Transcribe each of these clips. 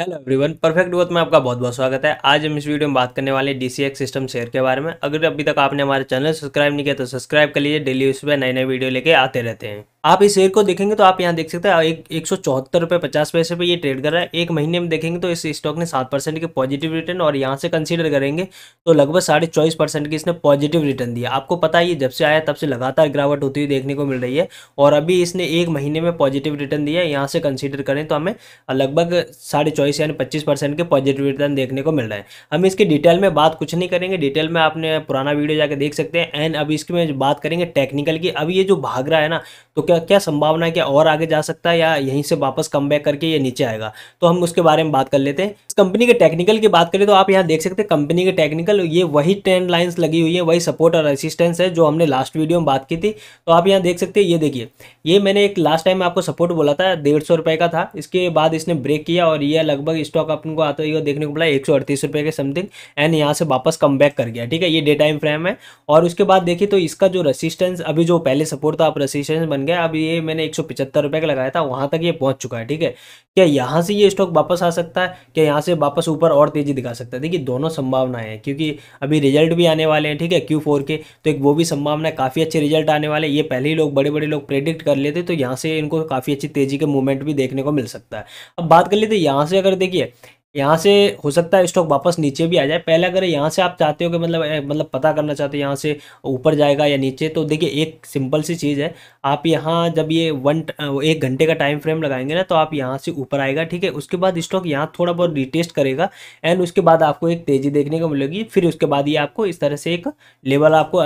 hello everyone perfect worth में आपका बहुत बहुत स्वागत है आज हम इस वीडियो में बात करने वाले डी सिस्टम शेयर के बारे में अगर अभी तक आपने हमारे चैनल सब्सक्राइब नहीं किया तो सब्सक्राइब कर लीजिए डेली उस पर नए नए वीडियो लेके आते रहते हैं आप इस शेयर को देखेंगे तो आप यहाँ देख सकते हैं एक एक सौ चौहत्तर रुपये पचास पैसे पर ये ट्रेड कर रहा है एक महीने में देखेंगे तो इस स्टॉक ने सात परसेंट के पॉजिटिव रिटर्न और यहाँ से कंसीडर करेंगे तो लगभग साढ़े चौबीस परसेंट की इसने पॉजिटिव रिटर्न दिया आपको पता है ये जब से आया तब से लगातार गिरावट होती हुई देखने को मिल रही है और अभी इसने एक महीने में पॉजिटिव रिटर्न दिया यहाँ से कंसिडर करें तो हमें लगभग साढ़े चौबीस यानी पच्चीस परसेंट के पॉजिटिव रिटर्न देखने को मिल रहा है हम इसके डिटेल में बात कुछ नहीं करेंगे डिटेल में आपने पुराना वीडियो जाकर देख सकते हैं एंड अब इसकी बात करेंगे टेक्निकल की अब ये जो भाग रहा है ना तो क्या क्या संभावना है कि और आगे जा सकता है या यहीं से वापस कम करके ये नीचे आएगा तो हम उसके बारे में बात कर लेते हैं इस कंपनी के टेक्निकल की बात करें तो आप यहाँ देख सकते हैं कंपनी के टेक्निकल ये वही ट्रेंड लाइन्स लगी हुई है वही सपोर्ट और असिस्टेंस है जो हमने लास्ट वीडियो में बात की थी तो आप यहाँ देख सकते हैं ये देखिए ये मैंने एक लास्ट टाइम आपको सपोर्ट बोला था डेढ़ सौ का था इसके बाद इसने ब्रेक किया और ये लगभग स्टॉक अपन को आता हुआ देखने को मिला एक सौ के समथिंग एंड यहाँ से वापस कम कर गया ठीक है ये डे टाइम फ्रेम है और उसके बाद देखिए तो इसका जो रेसिस्टेंस अभी जो पहले सपोर्ट था आप रेसिस्टेंस बन गया है अभी ये मैंने एक सौ का लगाया था वहाँ तक ये पहुँच चुका है ठीक है क्या यहाँ से ये स्टॉक वापस आ सकता है क्या यहाँ से वापस ऊपर और तेज़ी दिखा सकता है देखिए दोनों संभावनाएं हैं क्योंकि अभी रिजल्ट भी आने वाले हैं ठीक है क्यू के तो एक वो भी संभावना है काफ़ी अच्छे रिजल्ट आने वाले ये पहले ही लोग बड़े बड़े लोग प्रेडिक्ट कर लेते तो यहाँ से इनको काफ़ी अच्छी तेज़ी के मूवमेंट भी देखने को मिल सकता है अब बात कर लेते यहाँ से अगर देखिए यहाँ से हो सकता है स्टॉक वापस नीचे भी आ जाए पहले अगर यहाँ से आप चाहते हो कि मतलब मतलब पता करना चाहते हो यहाँ से ऊपर जाएगा या नीचे तो देखिए एक सिंपल सी चीज़ है आप यहाँ जब ये वन एक घंटे का टाइम फ्रेम लगाएंगे ना तो आप यहाँ से ऊपर आएगा ठीक है उसके बाद स्टॉक यहाँ थोड़ा बहुत रिटेस्ट करेगा एंड उसके बाद आपको एक तेज़ी देखने को मिलेगी फिर उसके बाद ये आपको इस तरह से एक लेवल आपको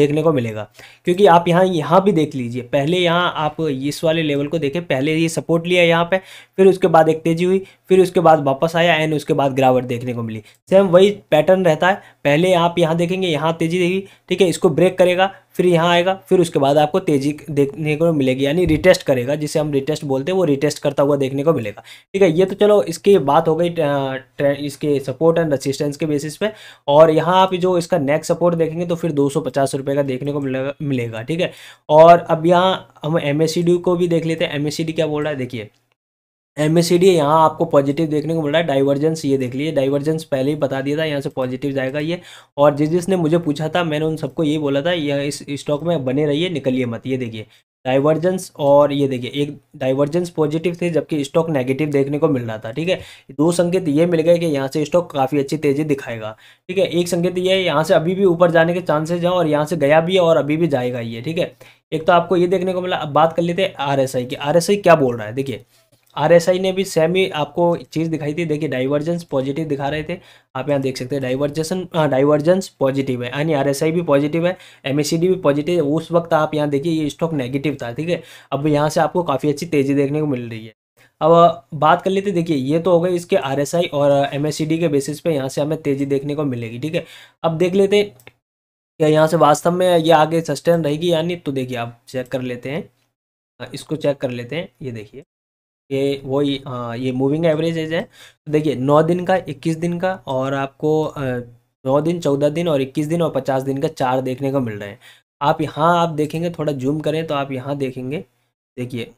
देखने को मिलेगा क्योंकि आप यहाँ यहाँ भी देख लीजिए पहले यहाँ आप इस वाले लेवल को देखें पहले ये सपोर्ट लिया यहाँ पर फिर उसके बाद एक तेज़ी हुई फिर उसके बाद वापस वापस आया एंड उसके बाद गिरावट देखने को मिली सेम वही पैटर्न रहता है पहले आप यहाँ देखेंगे यहाँ तेजी देगी ठीक है इसको ब्रेक करेगा फिर यहाँ आएगा फिर उसके बाद आपको तेजी देखने को मिलेगी यानी रिटेस्ट करेगा जिसे हम रिटेस्ट बोलते हैं वो रिटेस्ट करता हुआ देखने को मिलेगा ठीक है ये तो चलो इसकी बात हो गई इसके सपोर्ट एंड रसिस्टेंस के बेसिस पे और यहाँ आप जो इसका नेक्स्ट सपोर्ट देखेंगे तो फिर दो सौ का देखने को मिलेगा ठीक है और अब यहाँ हम एम को भी देख लेते हैं एम क्या बोल रहा है देखिए एम एस यहाँ आपको पॉजिटिव देखने को मिल रहा है डाइवर्जेंस ये देख लीजिए डाइवर्जेंस पहले ही बता दिया था यहाँ से पॉजिटिव जाएगा ये और जिस जिसने मुझे पूछा था मैंने उन सबको ये बोला था यह इस स्टॉक में बने रहिए निकलिए मत ये देखिए डाइवर्जेंस और ये देखिए एक डाइवर्जेंस पॉजिटिव थे जबकि स्टॉक नेगेटिव देखने को मिल रहा था ठीक है दो संकेत ये मिल गए कि यहाँ से स्टॉक काफ़ी अच्छी तेज़ी दिखाएगा ठीक है एक संकेत ये है यहाँ से अभी भी ऊपर जाने के चांसेज हैं और यहाँ से गया भी है और अभी भी जाएगा ये ठीक है एक तो आपको ये देखने को मिला अब बात कर लेते हैं आर की आर क्या बोल रहा है देखिए आरएसआई ने भी सेम ही आपको चीज़ दिखाई थी देखिए डाइवर्जेंस पॉजिटिव दिखा रहे थे आप यहाँ देख सकते हैं डाइवर्जेशन डाइवर्जेंस पॉजिटिव है यानी आरएसआई भी पॉजिटिव है डी भी पॉजिटिव है उस वक्त आप यहाँ देखिए ये स्टॉक नेगेटिव था ठीक है अब यहाँ से आपको काफ़ी अच्छी तेज़ी देखने को मिल रही है अब बात कर लेते देखिए ये तो हो गई इसके आई और डी के बेसिस पे यहाँ से हमें तेज़ी देखने को मिलेगी ठीक है अब देख लेते क्या यहाँ से वास्तव में ये आगे सस्टेन रहेगी यानी तो देखिए आप चेक कर लेते हैं हाँ, इसको चेक कर लेते हैं ये देखिए ये वो ये, ये मूविंग एवरेज है तो देखिए नौ दिन का इक्कीस दिन का और आपको नौ दिन चौदह दिन और इक्कीस दिन और पचास दिन का चार देखने को मिल रहे हैं आप यहाँ आप देखेंगे थोड़ा जूम करें तो आप यहाँ देखेंगे देखिए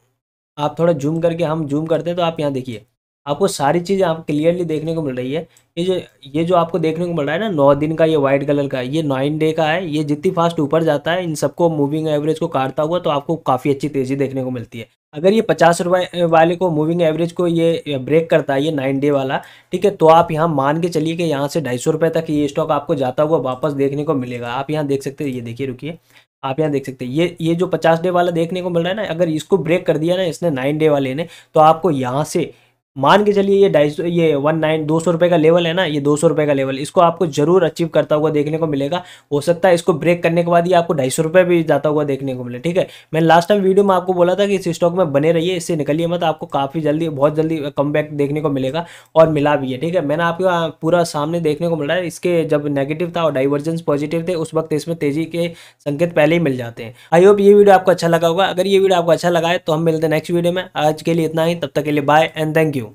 आप थोड़ा जूम करके हम जूम करते हैं तो आप यहाँ देखिए आपको सारी चीज़ें आप क्लियरली देखने को मिल रही है ये जो ये जो आपको देखने को मिल रहा है ना नौ दिन का ये वाइट कलर का ये नाइन डे का है ये जितनी फास्ट ऊपर जाता है इन सबको मूविंग एवरेज को काटता हुआ तो आपको काफ़ी अच्छी तेज़ी देखने को मिलती है अगर ये पचास रुपए वाले को मूविंग एवरेज को ये ब्रेक करता है ये नाइन डे वाला ठीक है तो आप यहाँ मान के चलिए कि यहाँ से ढाई सौ रुपये तक ये स्टॉक आपको जाता हुआ वापस देखने को मिलेगा आप यहाँ देख सकते हैं ये देखिए रुकिए आप यहाँ देख सकते हैं ये ये जो पचास डे वाला देखने को मिल रहा है ना अगर इसको ब्रेक कर दिया ना इसने नाइन डे वाले ने तो आपको यहाँ से मान के चलिए ये ढाई सौ ये वन नाइन दो सौ रुपये का लेवल है ना ये दो सौ रुपये का लेवल इसको आपको जरूर अचीव करता हुआ देखने को मिलेगा हो सकता है इसको ब्रेक करने के बाद ये आपको ढाई सौ रुपये भी जाता हुआ देखने को मिले ठीक है मैंने लास्ट टाइम वीडियो में आपको बोला था कि इस स्टॉक में बने रहिए इससे निकलिए मत आपको काफ़ी जल्दी बहुत जल्दी कम देखने को मिलेगा और मिला भी है ठीक है मैंने आपको पूरा सामने देखने को मिल रहा है इसके जब नेगेटिव था और डाइवर्जेंस पॉजिटिव थे उस वक्त इसमें तेजी के संकेत पहले ही मिल जाते हैं आई होप ये वीडियो आपको अच्छा लगा होगा अगर ये वीडियो आपको अच्छा लगा है तो हम मिलते हैं नेक्स्ट वीडियो में आज के लिए इतना ही तब तक के लिए बाय एंड थैंक यू